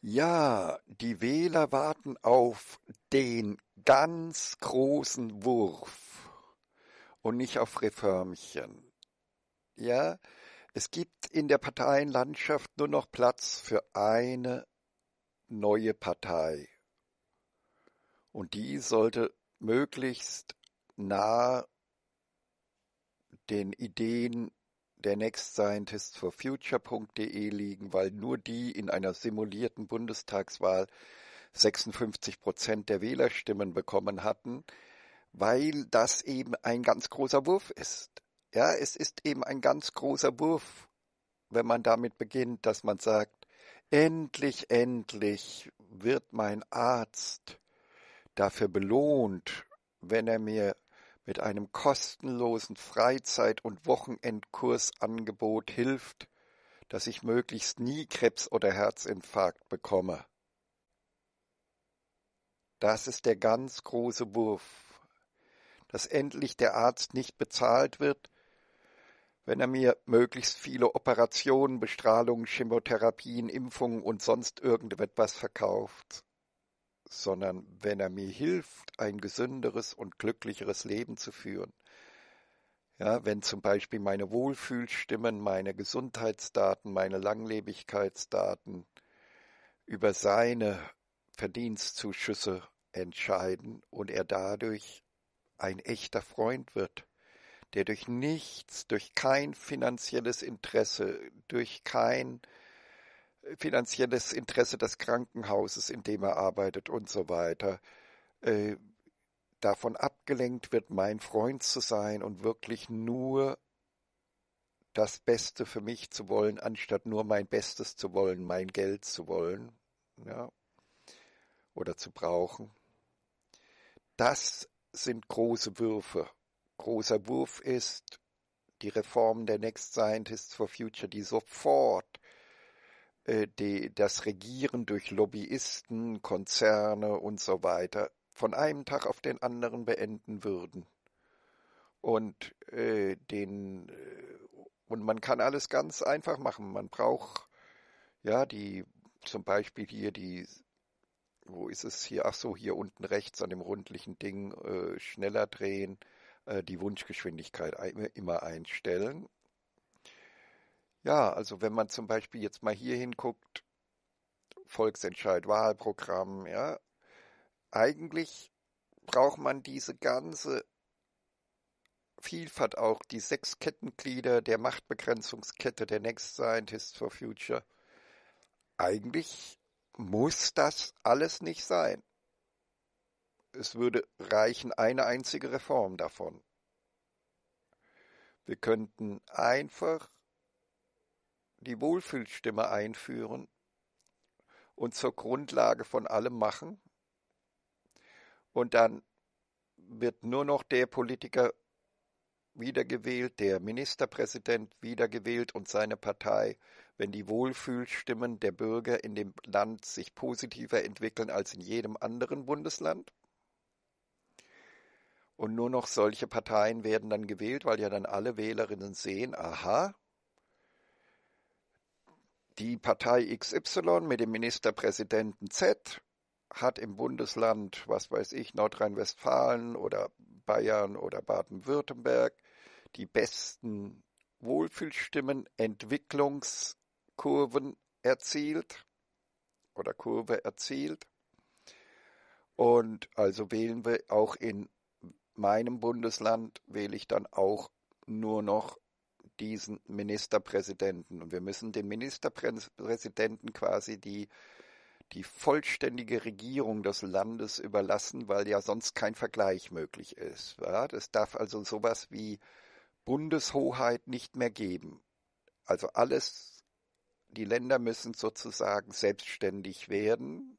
Ja, die Wähler warten auf den ganz großen Wurf und nicht auf Reformchen. Ja, es gibt in der Parteienlandschaft nur noch Platz für eine neue Partei. Und die sollte möglichst nah den Ideen der Next Scientist for Future.de liegen, weil nur die in einer simulierten Bundestagswahl 56 Prozent der Wählerstimmen bekommen hatten, weil das eben ein ganz großer Wurf ist. Ja, es ist eben ein ganz großer Wurf, wenn man damit beginnt, dass man sagt, endlich, endlich wird mein Arzt dafür belohnt, wenn er mir mit einem kostenlosen Freizeit- und Wochenendkursangebot hilft, dass ich möglichst nie Krebs oder Herzinfarkt bekomme. Das ist der ganz große Wurf, dass endlich der Arzt nicht bezahlt wird, wenn er mir möglichst viele Operationen, Bestrahlungen, Chemotherapien, Impfungen und sonst irgendetwas verkauft sondern wenn er mir hilft, ein gesünderes und glücklicheres Leben zu führen. Ja, wenn zum Beispiel meine Wohlfühlstimmen, meine Gesundheitsdaten, meine Langlebigkeitsdaten über seine Verdienstzuschüsse entscheiden und er dadurch ein echter Freund wird, der durch nichts, durch kein finanzielles Interesse, durch kein finanzielles Interesse des Krankenhauses, in dem er arbeitet und so weiter, äh, davon abgelenkt wird, mein Freund zu sein und wirklich nur das Beste für mich zu wollen, anstatt nur mein Bestes zu wollen, mein Geld zu wollen ja, oder zu brauchen. Das sind große Würfe. Großer Wurf ist die Reformen der Next Scientists for Future, die sofort äh, die, das Regieren durch Lobbyisten, Konzerne und so weiter von einem Tag auf den anderen beenden würden. Und äh, den äh, und man kann alles ganz einfach machen. Man braucht ja die zum Beispiel hier die wo ist es hier? Ach so, hier unten rechts an dem rundlichen Ding äh, schneller drehen, äh, die Wunschgeschwindigkeit immer einstellen ja, also wenn man zum Beispiel jetzt mal hier hinguckt, Volksentscheid, Wahlprogramm, ja, eigentlich braucht man diese ganze Vielfalt auch, die sechs Kettenglieder der Machtbegrenzungskette der Next Scientist for Future. Eigentlich muss das alles nicht sein. Es würde reichen eine einzige Reform davon. Wir könnten einfach die Wohlfühlstimme einführen und zur Grundlage von allem machen. Und dann wird nur noch der Politiker wiedergewählt, der Ministerpräsident wiedergewählt und seine Partei, wenn die Wohlfühlstimmen der Bürger in dem Land sich positiver entwickeln als in jedem anderen Bundesland. Und nur noch solche Parteien werden dann gewählt, weil ja dann alle Wählerinnen sehen, aha, die Partei XY mit dem Ministerpräsidenten Z hat im Bundesland, was weiß ich, Nordrhein-Westfalen oder Bayern oder Baden-Württemberg die besten Wohlfühlstimmen, Entwicklungskurven erzielt oder Kurve erzielt. Und also wählen wir auch in meinem Bundesland, wähle ich dann auch nur noch diesen Ministerpräsidenten. Und wir müssen dem Ministerpräsidenten quasi die, die vollständige Regierung des Landes überlassen, weil ja sonst kein Vergleich möglich ist. Ja? Das darf also sowas wie Bundeshoheit nicht mehr geben. Also alles, die Länder müssen sozusagen selbstständig werden,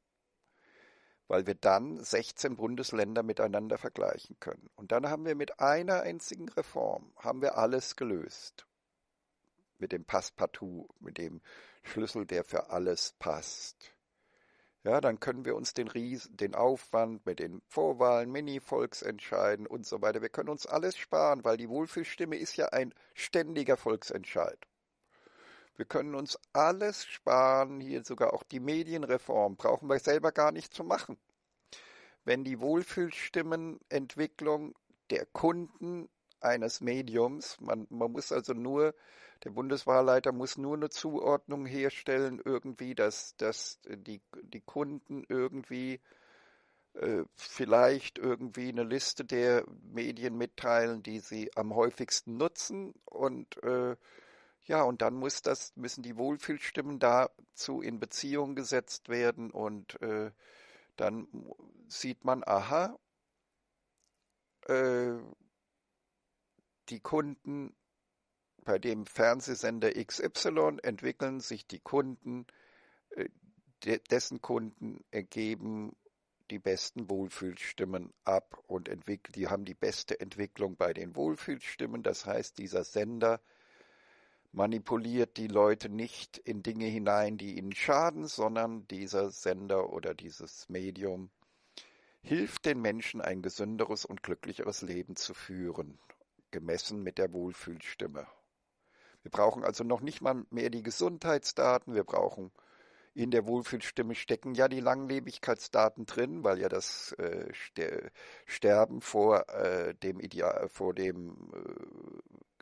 weil wir dann 16 Bundesländer miteinander vergleichen können. Und dann haben wir mit einer einzigen Reform, haben wir alles gelöst mit dem Passepartout, mit dem Schlüssel, der für alles passt. Ja, dann können wir uns den, Ries den Aufwand mit den Vorwahlen, Mini-Volksentscheiden und so weiter, wir können uns alles sparen, weil die Wohlfühlstimme ist ja ein ständiger Volksentscheid. Wir können uns alles sparen, hier sogar auch die Medienreform, brauchen wir selber gar nicht zu machen. Wenn die Wohlfühlstimmenentwicklung der Kunden eines Mediums. Man, man muss also nur, der Bundeswahlleiter muss nur eine Zuordnung herstellen, irgendwie, dass, dass die, die Kunden irgendwie äh, vielleicht irgendwie eine Liste der Medien mitteilen, die sie am häufigsten nutzen und äh, ja, und dann muss das, müssen die Wohlfühlstimmen dazu in Beziehung gesetzt werden und äh, dann sieht man, aha, äh, die Kunden bei dem Fernsehsender XY entwickeln sich die Kunden, äh, dessen Kunden ergeben die besten Wohlfühlstimmen ab und entwickeln, die haben die beste Entwicklung bei den Wohlfühlstimmen. Das heißt, dieser Sender manipuliert die Leute nicht in Dinge hinein, die ihnen schaden, sondern dieser Sender oder dieses Medium hilft den Menschen ein gesünderes und glücklicheres Leben zu führen gemessen mit der Wohlfühlstimme. Wir brauchen also noch nicht mal mehr die Gesundheitsdaten, wir brauchen in der Wohlfühlstimme stecken ja die Langlebigkeitsdaten drin, weil ja das äh, Sterben vor äh, dem Ideal, vor dem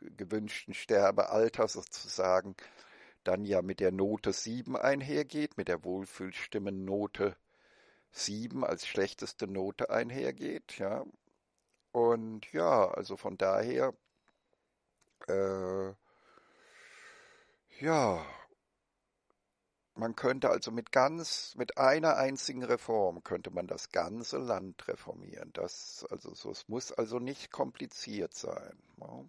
äh, gewünschten Sterbealter sozusagen dann ja mit der Note 7 einhergeht, mit der Wohlfühlstimmennote 7 als schlechteste Note einhergeht, ja, und ja, also von daher, äh, ja, man könnte also mit ganz, mit einer einzigen Reform könnte man das ganze Land reformieren. Das, also so, es muss also nicht kompliziert sein. Ne?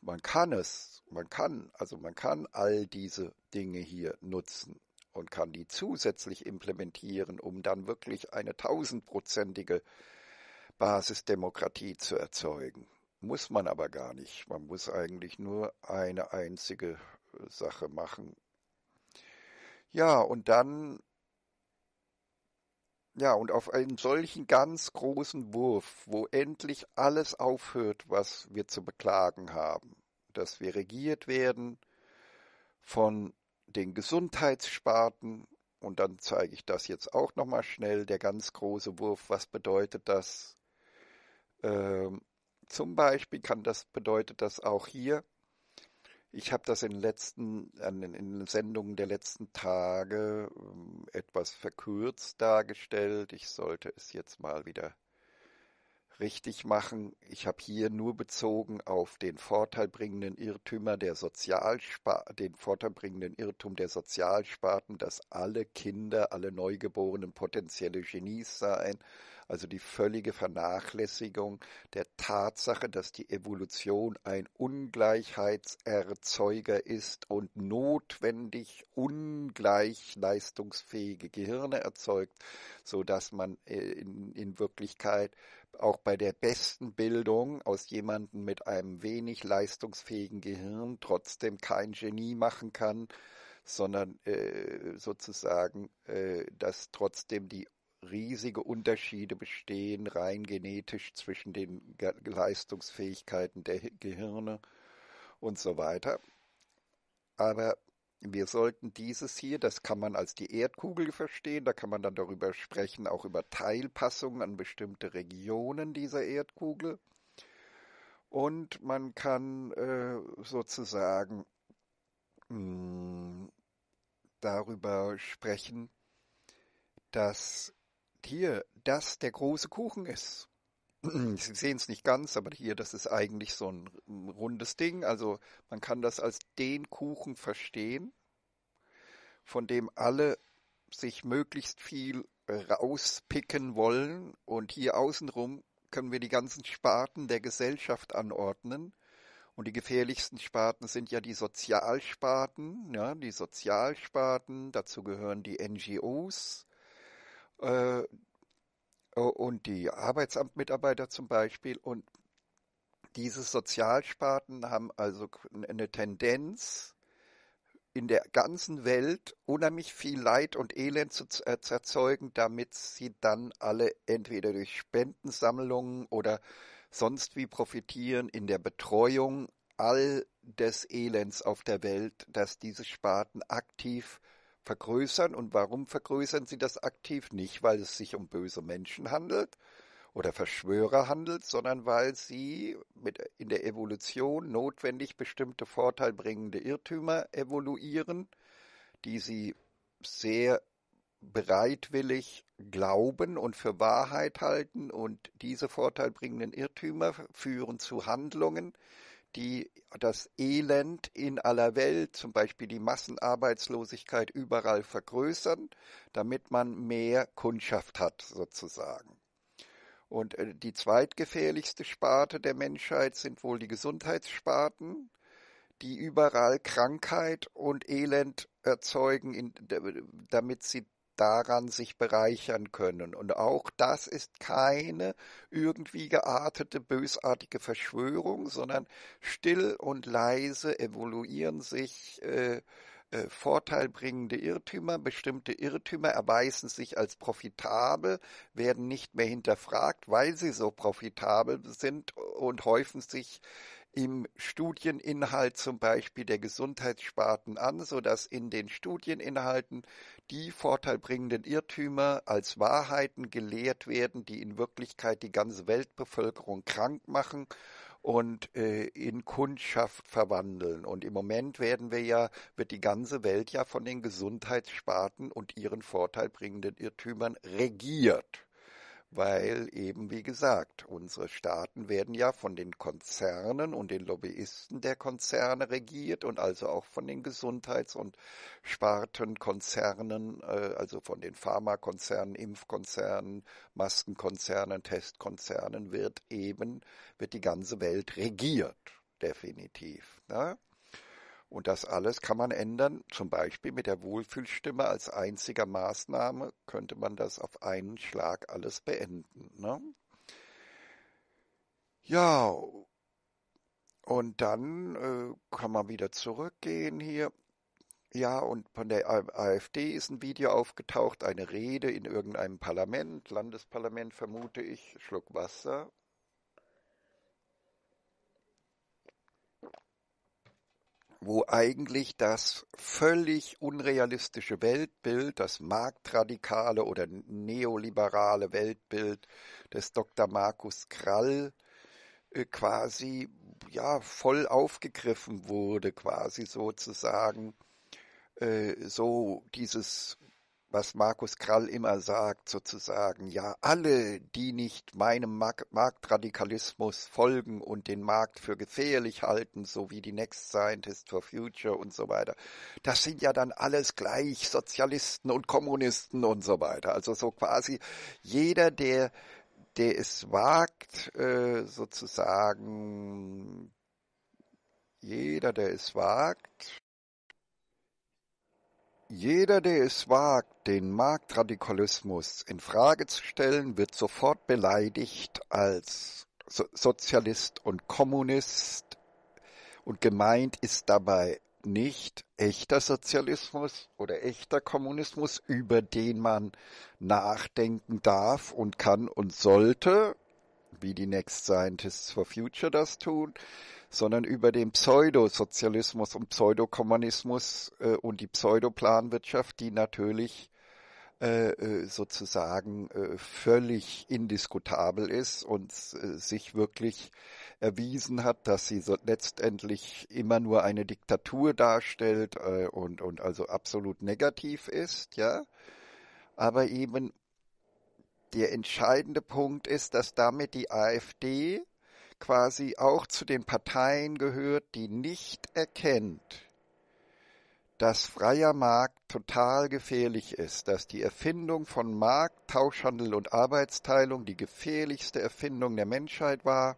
Man kann es, man kann, also man kann all diese Dinge hier nutzen und kann die zusätzlich implementieren, um dann wirklich eine tausendprozentige äh, Basisdemokratie zu erzeugen. Muss man aber gar nicht. Man muss eigentlich nur eine einzige äh, Sache machen. Ja, und dann, ja, und auf einen solchen ganz großen Wurf, wo endlich alles aufhört, was wir zu beklagen haben, dass wir regiert werden von den Gesundheitssparten, und dann zeige ich das jetzt auch nochmal schnell, der ganz große Wurf, was bedeutet das ähm, zum Beispiel kann das bedeutet das auch hier. Ich habe das in letzten an den Sendungen der letzten Tage ähm, etwas verkürzt dargestellt. Ich sollte es jetzt mal wieder richtig machen. Ich habe hier nur bezogen auf den vorteilbringenden Irrtümer der Sozialspa den vorteilbringenden Irrtum der Sozialsparten, dass alle Kinder, alle Neugeborenen potenzielle Genies seien, also die völlige Vernachlässigung der Tatsache, dass die Evolution ein Ungleichheitserzeuger ist und notwendig ungleich leistungsfähige Gehirne erzeugt, so dass man äh, in, in Wirklichkeit auch bei der besten Bildung aus jemandem mit einem wenig leistungsfähigen Gehirn trotzdem kein Genie machen kann, sondern äh, sozusagen, äh, dass trotzdem die riesige Unterschiede bestehen, rein genetisch zwischen den Ge Leistungsfähigkeiten der Gehirne und so weiter. Aber wir sollten dieses hier, das kann man als die Erdkugel verstehen, da kann man dann darüber sprechen, auch über Teilpassungen an bestimmte Regionen dieser Erdkugel. Und man kann äh, sozusagen mh, hm, darüber sprechen, dass hier das der große Kuchen ist. Sie sehen es nicht ganz, aber hier, das ist eigentlich so ein rundes Ding. Also man kann das als den Kuchen verstehen, von dem alle sich möglichst viel rauspicken wollen. Und hier außenrum können wir die ganzen Sparten der Gesellschaft anordnen. Und die gefährlichsten Sparten sind ja die Sozialsparten, ja, die Sozialsparten, dazu gehören die NGOs, äh, äh, und die Arbeitsamtmitarbeiter zum Beispiel. Und diese Sozialsparten haben also eine Tendenz, in der ganzen Welt unheimlich viel Leid und Elend zu, äh, erzeugen, damit sie dann alle entweder durch Spendensammlungen oder sonst wie profitieren in der Betreuung all des Elends auf der Welt, dass diese Sparten aktiv äh, vergrößern und warum vergrößern sie das aktiv? Nicht, weil es sich um böse Menschen handelt oder Verschwörer handelt, sondern weil sie mit in der Evolution notwendig bestimmte vorteilbringende Irrtümer evoluieren, die sie sehr bereitwillig glauben und für Wahrheit halten und diese vorteilbringenden Irrtümer führen zu Handlungen, die das Elend in aller Welt, zum Beispiel die Massenarbeitslosigkeit überall vergrößern, damit man mehr Kundschaft hat sozusagen. Und äh, die zweitgefährlichste Sparte der Menschheit sind wohl die Gesundheitssparten, die überall Krankheit und Elend erzeugen, damit sie daran sich bereichern können. Und auch das ist keine irgendwie geartete, bösartige Verschwörung, sondern still und leise evoluieren sich äh, äh, vorteilbringende Irrtümer. Bestimmte Irrtümer erweisen sich als profitabel, werden nicht mehr hinterfragt, weil sie so profitabel sind und häufen sich im Studieninhalt zum Beispiel der Gesundheitssparten an, sodass in den Studieninhalten die vorteilbringenden Irrtümer als Wahrheiten gelehrt werden, die in Wirklichkeit die ganze Weltbevölkerung krank machen und äh, in Kundschaft verwandeln. Und im Moment werden wir ja, wird die ganze Welt ja von den Gesundheitssparten und ihren vorteilbringenden Irrtümern regiert weil eben, wie gesagt, unsere Staaten werden ja von den Konzernen und den Lobbyisten der Konzerne regiert und also auch von den Gesundheits- und Spartenkonzernen, äh, also von den Pharmakonzernen, Impfkonzernen, Maskenkonzernen, Testkonzernen wird eben, wird die ganze Welt regiert, definitiv. Ne? Und das alles kann man ändern, zum Beispiel mit der Wohlfühlstimme als einziger Maßnahme könnte man das auf einen Schlag alles beenden. Ne? Ja, und dann äh, kann man wieder zurückgehen hier. Ja, und von der AfD ist ein Video aufgetaucht, eine Rede in irgendeinem Parlament, Landesparlament vermute ich, Schluck Wasser, wo eigentlich das völlig unrealistische Weltbild, das marktradikale oder neoliberale Weltbild des Dr. Markus Krall äh, quasi ja voll aufgegriffen wurde, quasi sozusagen äh, so dieses was Markus Krall immer sagt, sozusagen, ja, alle, die nicht meinem Mark Marktradikalismus folgen und den Markt für gefährlich halten, so wie die Next Scientist for Future und so weiter, das sind ja dann alles gleich Sozialisten und Kommunisten und so weiter. Also so quasi jeder, der, der es wagt, äh, sozusagen, jeder, der es wagt, jeder, der es wagt, den Marktradikalismus in Frage zu stellen, wird sofort beleidigt als so Sozialist und Kommunist. Und gemeint ist dabei nicht echter Sozialismus oder echter Kommunismus, über den man nachdenken darf und kann und sollte, wie die Next Scientists for Future das tun, sondern über den Pseudosozialismus und Pseudokommunismus äh, und die Pseudoplanwirtschaft, die natürlich äh, äh sozusagen äh, völlig indiskutabel ist und äh, sich wirklich erwiesen hat, dass sie letztendlich immer nur eine Diktatur darstellt und, und also absolut negativ ist, ja, aber eben der entscheidende Punkt ist, dass damit die AfD quasi auch zu den Parteien gehört, die nicht erkennt, dass freier Markt total gefährlich ist, dass die Erfindung von Markt, Tauschhandel und Arbeitsteilung die gefährlichste Erfindung der Menschheit war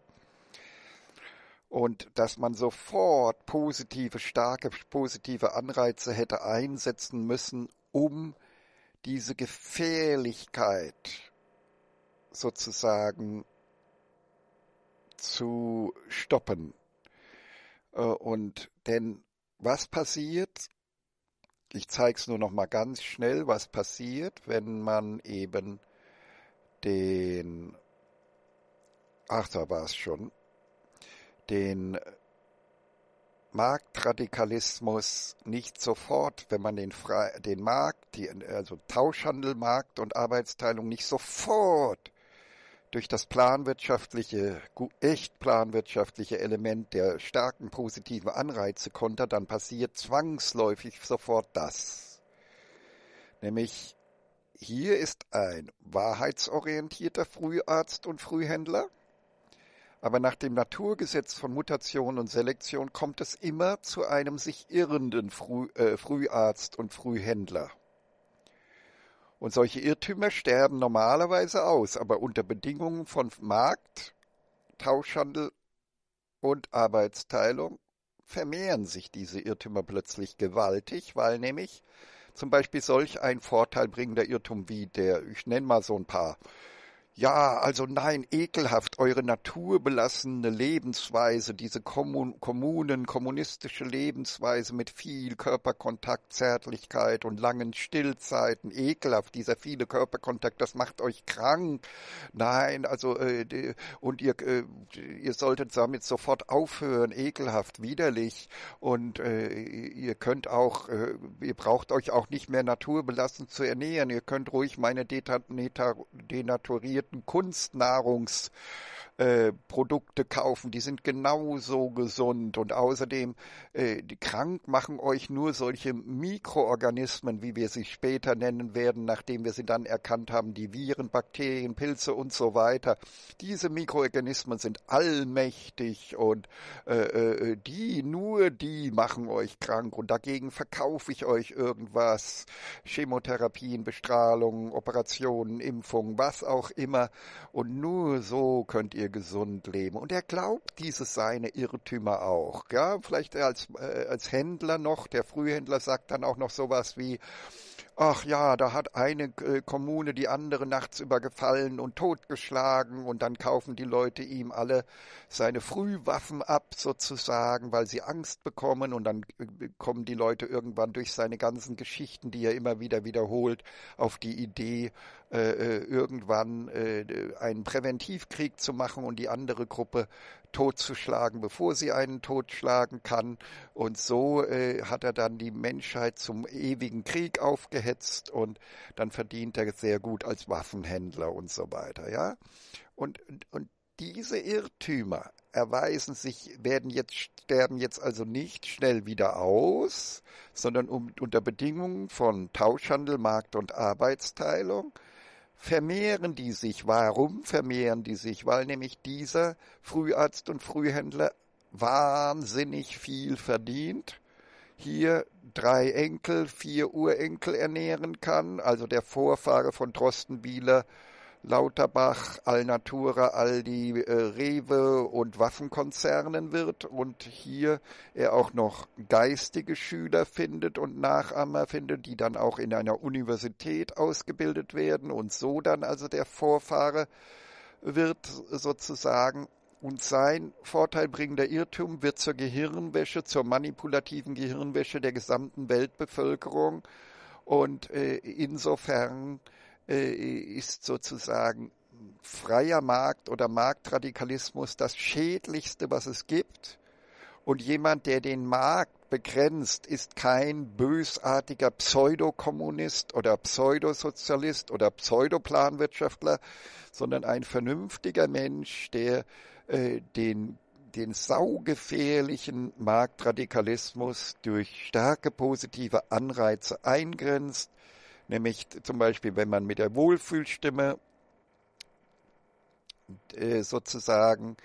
und dass man sofort positive, starke, positive Anreize hätte einsetzen müssen, um diese Gefährlichkeit sozusagen zu stoppen. Äh, und denn was passiert? Ich zeige es nur noch mal ganz schnell, was passiert, wenn man eben den, ach da war es schon, den Marktradikalismus nicht sofort, wenn man den, den Markt, die, also Markt und Arbeitsteilung nicht sofort durch das planwirtschaftliche, echt planwirtschaftliche Element der starken positiven Anreize konter, dann passiert zwangsläufig sofort das. Nämlich hier ist ein wahrheitsorientierter Früharzt und Frühhändler, aber nach dem Naturgesetz von Mutation und Selektion kommt es immer zu einem sich irrenden Früh, äh, Früharzt und Frühhändler. Und solche Irrtümer sterben normalerweise aus, aber unter Bedingungen von Markt, Tauschhandel und Arbeitsteilung vermehren sich diese Irrtümer plötzlich gewaltig, weil nämlich zum Beispiel solch ein vorteilbringender Irrtum wie der, ich nenne mal so ein paar, ja, also nein, ekelhaft, eure naturbelassene Lebensweise, diese Kommun Kommunen, kommunistische Lebensweise mit viel Körperkontakt, Zärtlichkeit und langen Stillzeiten, ekelhaft, dieser viele Körperkontakt, das macht euch krank. Nein, also, äh, und ihr, äh, ihr solltet damit sofort aufhören, ekelhaft, widerlich. Und äh, ihr könnt auch, äh, ihr braucht euch auch nicht mehr naturbelassen zu ernähren, ihr könnt ruhig meine Deta Denaturieren raffinierten Kunstnahrungs äh, Produkte kaufen, die sind genauso gesund und außerdem äh, krank machen euch nur solche Mikroorganismen, wie wir sie später nennen werden, nachdem wir sie dann erkannt haben, die Viren, Bakterien, Pilze und so weiter. Diese Mikroorganismen sind allmächtig und äh, äh die, nur die machen euch krank und dagegen verkaufe ich euch irgendwas, Chemotherapien, Bestrahlungen, Operationen, Impfungen, was auch immer und nur so könnt ihr gesund leben. Und er glaubt diese seine Irrtümer auch. Ja, vielleicht als, äh, als Händler noch, der Frühhändler sagt dann auch noch sowas wie, ach ja, da hat eine äh, Kommune die andere nachts übergefallen und totgeschlagen und dann kaufen die Leute ihm alle seine Frühwaffen ab sozusagen, weil sie Angst bekommen und dann äh, kommen die Leute irgendwann durch seine ganzen Geschichten, die er immer wieder wiederholt, auf die Idee, äh, äh, irgendwann äh, einen Präventivkrieg zu machen und die andere Gruppe totzuschlagen, bevor sie einen totschlagen kann. Und so äh, hat er dann die Menschheit zum ewigen Krieg aufgehetzt und dann verdient er sehr gut als Waffenhändler und so weiter, ja. Und, und, und diese Irrtümer erweisen sich, werden jetzt, sterben jetzt also nicht schnell wieder aus, sondern um, unter Bedingungen von Tauschhandel, Markt und Arbeitsteilung vermehren die sich. Warum vermehren die sich? Weil nämlich dieser Früharzt und Frühhändler wahnsinnig viel verdient, hier drei Enkel, vier Urenkel ernähren kann, also der Vorfahre von Drostenbieler Lauterbach, Allnatura, Aldi, äh, Rewe und Waffenkonzernen wird und hier er auch noch geistige Schüler findet und Nachahmer findet, die dann auch in einer Universität ausgebildet werden und so dann also der Vorfahre wird sozusagen und sein vorteilbringender Irrtum wird zur Gehirnwäsche, zur manipulativen Gehirnwäsche der gesamten Weltbevölkerung und äh, insofern äh, ist sozusagen freier Markt oder Marktradikalismus das Schädlichste, was es gibt. Und jemand, der den Markt begrenzt, ist kein bösartiger Pseudokommunist oder Pseudosozialist oder Pseudoplanwirtschaftler, sondern ein vernünftiger Mensch, der äh, den, den saugefährlichen Marktradikalismus durch starke positive Anreize eingrenzt, Nämlich zum Beispiel, wenn man mit der Wohlfühlstimme äh, sozusagen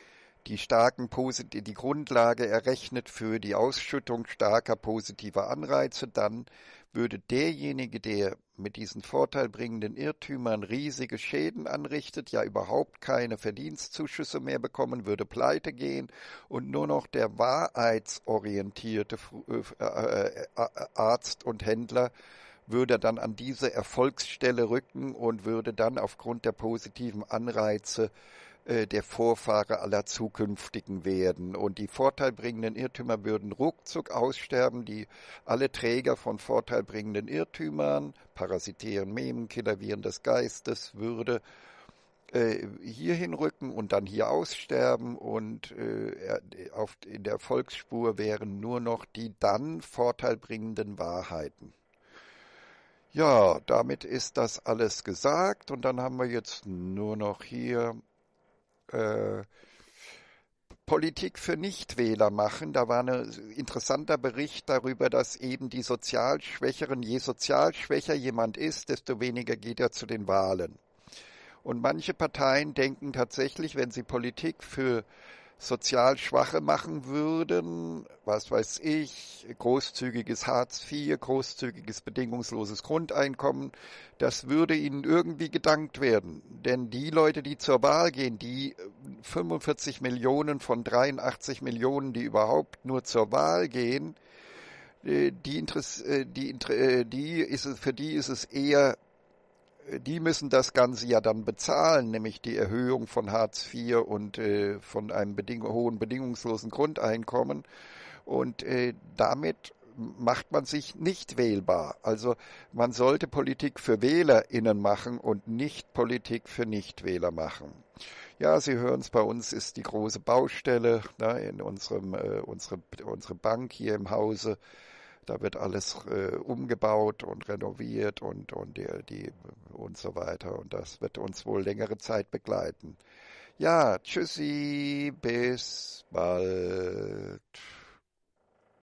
die starken Posit die Grundlage errechnet für die Ausschüttung starker positiver Anreize, dann würde derjenige, der mit diesen vorteilbringenden Irrtümern riesige Schäden anrichtet, ja überhaupt keine Verdienstzuschüsse mehr bekommen, würde pleite gehen und nur noch der wahrheitsorientierte äh, äh, äh, Arzt und Händler würde dann an diese Erfolgsstelle rücken und würde dann aufgrund der positiven Anreize äh, der Vorfahre aller zukünftigen werden. Und die vorteilbringenden Irrtümer würden ruckzuck aussterben, die alle Träger von vorteilbringenden Irrtümern, parasitären Memenkiller, Viren des Geistes, würde äh, hier hinrücken und dann hier aussterben und äh, auf, in der Erfolgsspur wären nur noch die dann vorteilbringenden Wahrheiten. Ja, damit ist das alles gesagt und dann haben wir jetzt nur noch hier äh, Politik für Nichtwähler machen. Da war ein interessanter Bericht darüber, dass eben die sozial Schwächeren, je sozial schwächer jemand ist, desto weniger geht er zu den Wahlen. Und manche Parteien denken tatsächlich, wenn sie Politik für sozial Schwache machen würden, was weiß ich, großzügiges Hartz IV, großzügiges bedingungsloses Grundeinkommen, das würde ihnen irgendwie gedankt werden. Denn die Leute, die zur Wahl gehen, die 45 äh, Millionen von 83 Millionen, die überhaupt nur zur Wahl gehen, äh, die, Interesse, äh, die, die ist es, für die ist es eher die müssen das Ganze ja dann bezahlen, nämlich die Erhöhung von Hartz IV und äh, von einem beding hohen bedingungslosen Grundeinkommen. Und äh, damit macht man sich nicht wählbar. Also man sollte Politik für WählerInnen machen und nicht Politik für Nichtwähler machen. Ja, Sie hören es, bei uns ist die große Baustelle ne, in unserem, äh, unsere, unsere Bank hier im Hause da wird alles äh, umgebaut und renoviert und, und, die, die, und so weiter. Und das wird uns wohl längere Zeit begleiten. Ja, tschüssi, bis bald.